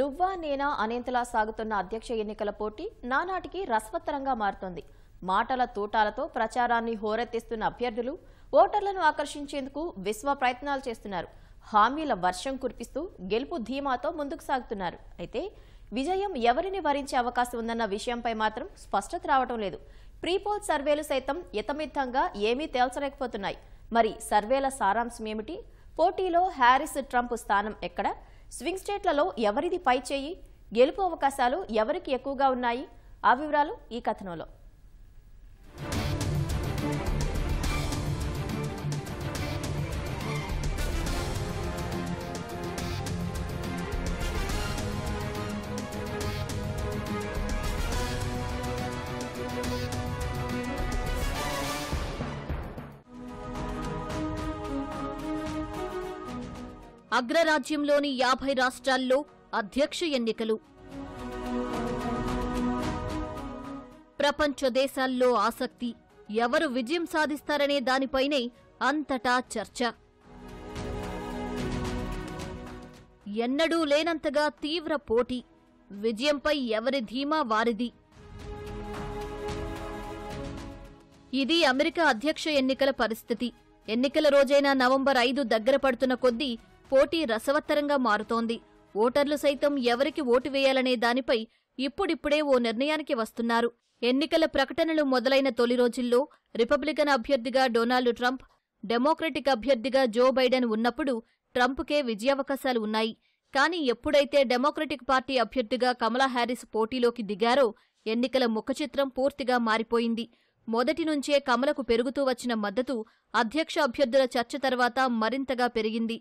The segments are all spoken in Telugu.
నువ్వా నేనా అనేంతలా సాగుతున్న అధ్యక్ష ఎన్నికల పోటీ నానాటికి రసవత్తరంగా మారుతోంది మాటల తూటాలతో ప్రచారాన్ని హోరెత్తిస్తున్న అభ్యర్థులు ఓటర్లను ఆకర్షించేందుకు విశ్వ ప్రయత్నాలు చేస్తున్నారు హామీల వర్షం కురిపిస్తూ గెలుపు ధీమాతో ముందుకు సాగుతున్నారు అయితే విజయం ఎవరిని వరించే అవకాశం ఉందన్న విషయంపై మాత్రం స్పష్టత రావటం లేదు ప్రీపోల్ సర్వేలు సైతం యథమిత్తంగా ఏమీ తేల్చలేకపోతున్నాయి మరి సర్వేల సారాంశం ఏమిటి పోటీలో హ్యారిస్ ట్రంప్ స్థానం ఎక్కడ స్వింగ్ స్టేట్లలో ఎవరిది పై చేయి గెలుపు అవకాశాలు ఎవరికి ఎక్కువగా ఉన్నాయి ఆ వివరాలు ఈ కథనంలో అగ్రరాజ్యంలోని యాభై రాష్ట్రాల్లో అధ్యక్ష ఎన్నికలు ప్రపంచ దేశాల్లో ఆసక్తి ఎవరు విజయం సాధిస్తారనే దానిపైనే అంతటా చర్చ ఎన్నడూ లేనంతగా తీవ్ర పోటీ విజయంపై ఎవరి ధీమా వారిది ఇది అమెరికా అధ్యక్ష ఎన్నికల పరిస్థితి ఎన్నికల రోజైన నవంబర్ ఐదు దగ్గర పడుతున్న కొద్దీ పోటీ రసవత్తరంగా మారుతోంది ఓటర్లు సైతం ఎవరికి ఓటు వేయాలనే దానిపై ఇప్పుడిప్పుడే ఓ నిర్ణయానికి వస్తున్నారు ఎన్నికల ప్రకటనలు మొదలైన తొలి రోజుల్లో రిపబ్లికన్ అభ్యర్థిగా డొనాల్డ్ ట్రంప్ డెమోక్రటిక్ అభ్యర్థిగా జో బైడెన్ ఉన్నప్పుడు ట్రంప్కే విజయావకాశాలు ఉన్నాయి కానీ ఎప్పుడైతే డెమోక్రటిక్ పార్టీ అభ్యర్థిగా కమలా హ్యారిస్ పోటీలోకి దిగారో ఎన్నికల ముఖచిత్రం పూర్తిగా మారిపోయింది మొదటి నుంచే కమలకు పెరుగుతూ వచ్చిన మద్దతు అధ్యక్ష అభ్యర్థుల చర్చ తర్వాత మరింతగా పెరిగింది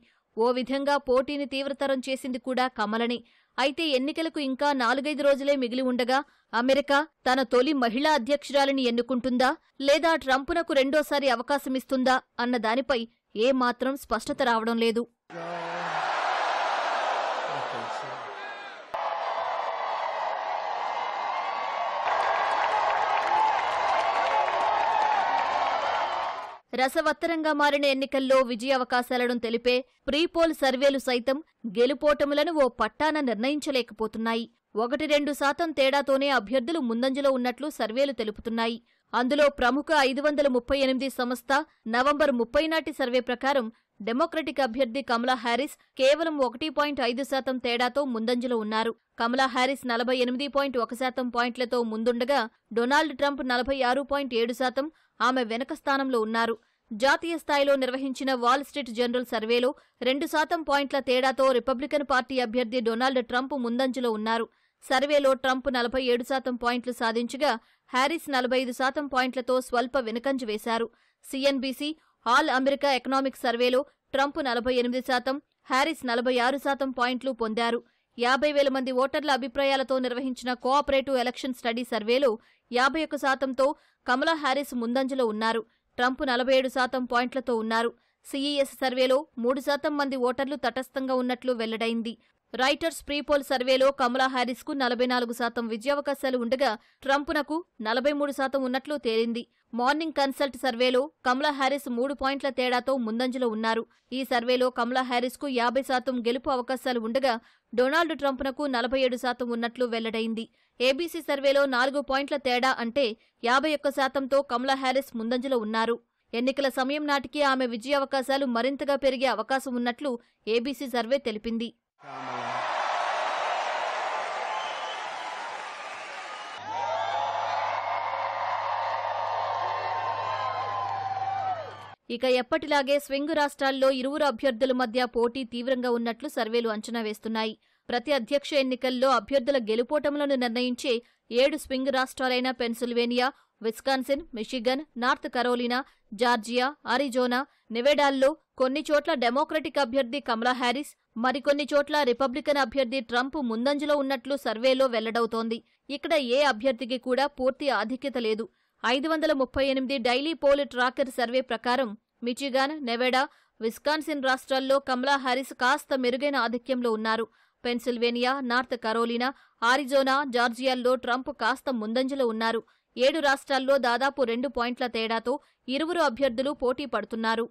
ఓ విధంగా పోటీని తీవ్రతరం చేసింది కూడా కమలని అయితే ఎన్నికలకు ఇంకా నాలుగైదు రోజులే మిగిలి ఉండగా అమెరికా తన తొలి మహిళా అధ్యక్షురాలిని ఎన్నుకుంటుందా లేదా ట్రంపునకు రెండోసారి అవకాశమిస్తుందా అన్న దానిపై ఏమాత్రం స్పష్టత రావడం లేదు రసవత్తరంగా మారిన ఎన్నికల్లో విజయావకాశాలను తెలిపే ప్రీపోల్ సర్వేలు సైతం గెలుపోటములను ఓ పట్టాన నిర్ణయించలేకపోతున్నాయి ఒకటి రెండు శాతం తేడాతోనే అభ్యర్థులు ముందంజలో ఉన్నట్లు సర్వేలు తెలుపుతున్నాయి అందులో ప్రముఖ ఐదు వందల ముప్పై ఎనిమిది సంస్థ నవంబర్ ముప్పై నాటి సర్వే ప్రకారం డెమోక్రటిక్ అభ్యర్థి కమలా హ్యారిస్ కేవలం ఒకటి పాయింట్ ఐదు శాతం తేడాతో ముందంజలో ఉన్నారు కమలా హ్యారిస్ నలభై ఎనిమిది పాయింట్ ఒక శాతం పాయింట్లతో ముందుండగా డొనాల్డ్ ట్రంప్ నలభై ఆరు పాయింట్ ఏడు శాతం ఆమె వెనక స్థానంలో ఉన్నారు జాతీయ స్థాయిలో నిర్వహించిన వాల్ స్ట్రీట్ జనరల్ సర్వేలో రెండు శాతం పాయింట్ల తేడాతో రిపబ్లికన్ పార్టీ అభ్యర్థి డొనాల్డ్ ట్రంప్ ముందంజలో ఉన్నారు సర్వేలో ట్రంప్ నలభై ఏడు శాతం పాయింట్లు సాధించగా హ్యారిస్ నలభై ఐదు శాతం పాయింట్లతో స్వల్ప వెనుకంజ వేశారు సీఎన్బీసీ ఆల్ అమెరికా ఎకనామిక్ సర్వేలో ట్రంప్ నలభై ఎనిమిది శాతం హ్యారిస్ నలభై ఆరు శాతం పాయింట్లు పొందారు యాభై వేల మంది ఓటర్ల అభిప్రాయాలతో నిర్వహించిన కోఆపరేటివ్ ఎలక్షన్ స్టడీ సర్వేలో యాభై ఒక్క శాతంతో కమలా హ్యారిస్ ముందంజలో ఉన్నారు ట్రంప్ నలభై ఏడు శాతం పాయింట్లతో ఉన్నారు సీఈఎస్ సర్వేలో మూడు శాతం మంది ఓటర్లు తటస్థంగా ఉన్నట్లు వెల్లడైంది రైటర్స్ ప్రీపోల్ సర్వేలో కమలా హ్యారిస్కు నలభై నాలుగు శాతం విజయావకాశాలు ఉండగా ట్రంప్నకు నలభై మూడు శాతం ఉన్నట్లు తేలింది మార్నింగ్ కన్సల్ట్ సర్వేలో కమలా హ్యారిస్ మూడు పాయింట్ల తేడాతో ముందంజలో ఉన్నారు ఈ సర్వేలో కమలా హ్యారిస్కు యాభై శాతం గెలుపు అవకాశాలు ఉండగా డొనాల్డ్ ట్రంప్నకు నలభై ఏడు శాతం ఉన్నట్లు వెల్లడైంది ఏబీసీ సర్వేలో నాలుగు పాయింట్ల తేడా అంటే యాభై ఒక్క శాతంతో కమలా హ్యారిస్ ముందంజలో ఉన్నారు ఎన్నికల సమయం నాటికి ఆమె విజయావకాశాలు మరింతగా పెరిగే అవకాశం ఉన్నట్లు ఏబీసీ సర్వే తెలిపింది ఇక ఎప్పటిలాగే స్వింగ్ రాష్ట్రాల్లో ఇరువురు అభ్యర్థుల మధ్య పోటీ తీవ్రంగా ఉన్నట్లు సర్వేలు అంచనా వేస్తున్నాయి ప్రతి అధ్యక్ష ఎన్నికల్లో అభ్యర్థుల గెలుపోటములను నిర్ణయించే ఏడు స్వింగ్ రాష్ట్రాలైన Pennsylvania Wisconsin Michigan North Carolina Georgia Arizona నివేడాల్లో కొన్ని చోట్ల డెమోక్రటిక్ అభ్యర్థి కమలా హ్యారిస్ మరికొన్ని చోట్ల రిపబ్లికన్ అభ్యర్థి ట్రంప్ ముందంజలో ఉన్నట్లు సర్వేలో వెల్లడవుతోంది ఇక్కడ ఏ అభ్యర్థికి కూడా పూర్తి ఆధిక్యత లేదు ఐదు వందల ముప్పై ఎనిమిది డైలీ పోల్ ట్రాకర్ సర్వే ప్రకారం మిచిగాన్ నెవెడా విస్కాన్సిన్ రాష్ట్రాల్లో కమలా హారిస్ కాస్త మెరుగైన ఆధిక్యంలో ఉన్నారు పెన్సిల్వేనియా నార్త్ కరోలినా ఆరిజోనా జార్జియాల్లో ట్రంప్ కాస్త ముందంజలో ఉన్నారు ఏడు రాష్ట్రాల్లో దాదాపు రెండు పాయింట్ల తేడాతో ఇరువురు అభ్యర్థులు పోటీ పడుతున్నారు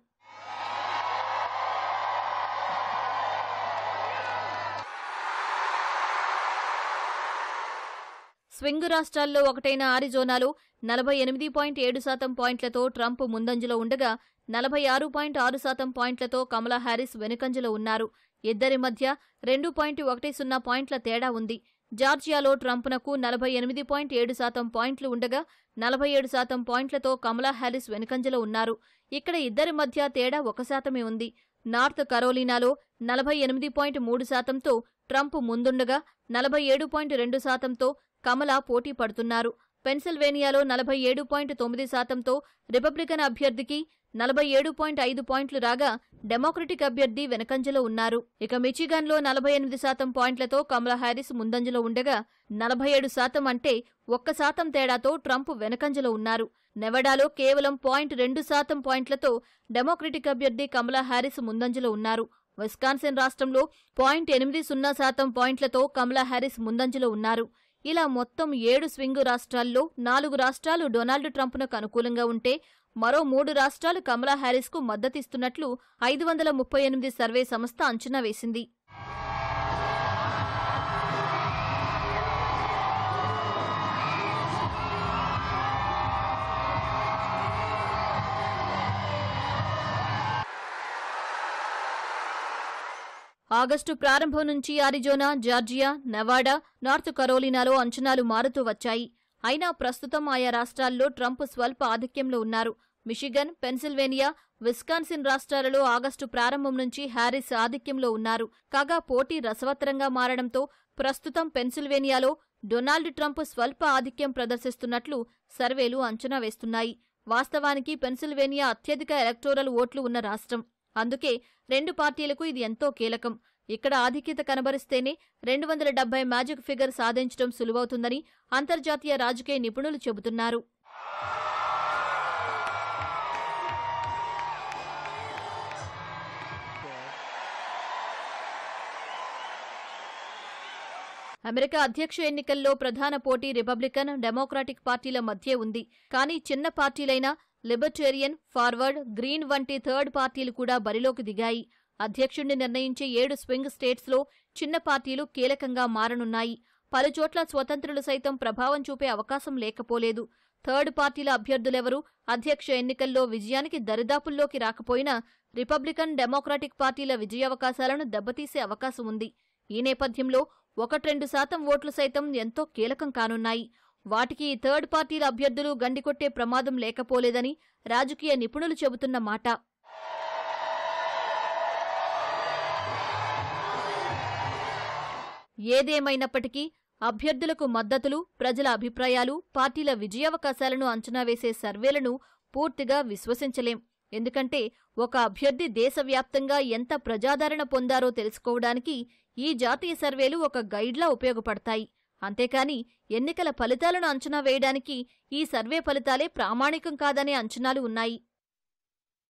స్వింగ్ రాష్ట్రాల్లో ఒకటైన ఆరిజోనాలో నలభై ఎనిమిది పాయింట్ ఏడు శాతం పాయింట్లతో ట్రంప్ ముందంజలో ఉండగా నలభై ఆరు పాయింట్ ఆరు శాతం పాయింట్లతో కమలా హ్యారిస్ వెనుకంజలో ఉన్నారు ఇద్దరి మధ్య రెండు పాయింట్ ఒకటి సున్నా పాయింట్ల తేడా ఉంది జార్జియాలో ట్రంప్నకు నలభై ఎనిమిది పాయింట్ ఏడు శాతం పాయింట్లు ఉండగా నలభై ఏడు శాతం పాయింట్లతో కమలా హ్యారిస్ వెనుకంజలో ఉన్నారు ఇక్కడ ఇద్దరి మధ్య తేడా ఒక శాతమే ఉంది నార్త్ కరోలినాలో నలభై ఎనిమిది పాయింట్ మూడు శాతంతో ట్రంప్ ముందుండగా నలభై ఏడు పాయింట్ రెండు శాతంతో కమలా పోటీ పడుతున్నారు పెన్సిల్వేనియాలో నలభై ఏడు పాయింట్ తొమ్మిది శాతంతో రిపబ్లికన్ అభ్యర్థికి నలభై ఏడు పాయింట్ ఐదు పాయింట్లు రాగా డెమోక్రటిక్ అభ్యర్థి వెనకంజలో ఉన్నారు ఇక మిచిగాన్లో నలభై ఎనిమిది శాతం పాయింట్లతో కమలా హ్యారిస్ ముందంజలో ఉండగా నలభై ఏడు శాతం అంటే ఒక్క శాతం తేడాతో ట్రంప్ వెనకంజలో ఉన్నారు నెవడాలో కేవలం పాయింట్ రెండు శాతం పాయింట్లతో డెమోక్రటిక్ అభ్యర్థి కమలా హ్యారిస్ ముందంజలో ఉన్నారు విస్కాన్సిన్ రాష్ట్రంలో పాయింట్ ఎనిమిది సున్నా శాతం పాయింట్లతో కమలా హ్యారిస్ ముందంజలో ఉన్నారు ఇలా మొత్తం ఏడు స్వింగ్ రాష్ట్రాల్లో నాలుగు రాష్ట్రాలు డొనాల్డ్ ట్రంప్నకు అనుకూలంగా ఉంటే మరో మూడు రాష్ట్రాలు కమలా హ్యారిస్కు మద్దతిస్తున్నట్లు ఐదు వందల ముప్పై ఎనిమిది సర్వే సంస్థ అంచనా వేసింది ఆగస్టు ప్రారంభం నుంచి ఆరిజోనా జార్జియా నెవాడా నార్త్ కరోలినాలో అంచనాలు మారుతూ వచ్చాయి అయినా ప్రస్తుతం ఆయా రాష్ట్రాల్లో ట్రంప్ స్వల్ప ఆధిక్యంలో ఉన్నారు మిషిగన్ పెన్సిల్వేనియా విస్కాన్సిన్ రాష్ట్రాలలో ఆగస్టు ప్రారంభం నుంచి హ్యారిస్ ఆధిక్యంలో ఉన్నారు కాగా పోటీ రసవత్తరంగా మారడంతో ప్రస్తుతం పెన్సిల్వేనియాలో డొనాల్డ్ ట్రంప్ స్వల్ప ఆధిక్యం ప్రదర్శిస్తున్నట్లు సర్వేలు అంచనా వేస్తున్నాయి వాస్తవానికి పెన్సిల్వేనియా అత్యధిక ఎలక్టోరల్ ఓట్లు ఉన్న రాష్ట్రం అందుకే రెండు పార్టీలకు ఇది ఎంతో కీలకం ఇక్కడ ఆధిక్యత కనబరిస్తేనే రెండు వందల డెబ్బై మ్యాజిక్ ఫిగర్ సాధించడం సులువవుతుందని అంతర్జాతీయ రాజకీయ నిపుణులు చెబుతున్నారు అమెరికా అధ్యక్ష ఎన్నికల్లో ప్రధాన పోటీ రిపబ్లికన్ డెమోక్రాటిక్ పార్టీల మధ్యే ఉంది కానీ చిన్న పార్టీలైనా లిబర్టేరియన్ ఫార్వర్డ్ గ్రీన్ వంటి థర్డ్ పార్టీలు కూడా బరిలోకి దిగాయి అధ్యక్షుణ్ణి నిర్ణయించే ఏడు స్వింగ్ స్టేట్స్లో చిన్న పార్టీలు కీలకంగా మారనున్నాయి పలుచోట్ల స్వతంత్రులు సైతం ప్రభావం చూపే అవకాశం లేకపోలేదు థర్డ్ పార్టీల అభ్యర్థులెవరూ అధ్యక్ష ఎన్నికల్లో విజయానికి దరిదాపుల్లోకి రాకపోయినా రిపబ్లికన్ డెమోక్రాటిక్ పార్టీల విజయావకాశాలను దెబ్బతీసే అవకాశం ఉంది ఈ నేపథ్యంలో ఒకట్రెండు శాతం ఓట్లు సైతం ఎంతో కీలకం కానున్నాయి వాటికి థర్డ్ పార్టీల అభ్యర్థులు గండికొట్టే ప్రమాదం లేకపోలేదని రాజకీయ నిపుణులు చెబుతున్న మాట ఏదేమైనప్పటికీ అభ్యర్థులకు మద్దతులు ప్రజల అభిప్రాయాలు పార్టీల విజయావకాశాలను అంచనా వేసే సర్వేలను పూర్తిగా విశ్వసించలేం ఎందుకంటే ఒక అభ్యర్థి దేశవ్యాప్తంగా ఎంత ప్రజాదరణ పొందారో తెలుసుకోవడానికి ఈ జాతీయ సర్వేలు ఒక గైడ్లా ఉపయోగపడతాయి అంతేకాని ఎన్నికల ఫలితాలను అంచనా వేయడానికి ఈ సర్వే ఫలితాలే ప్రామాణికం కాదనే అంచనాలు ఉన్నాయి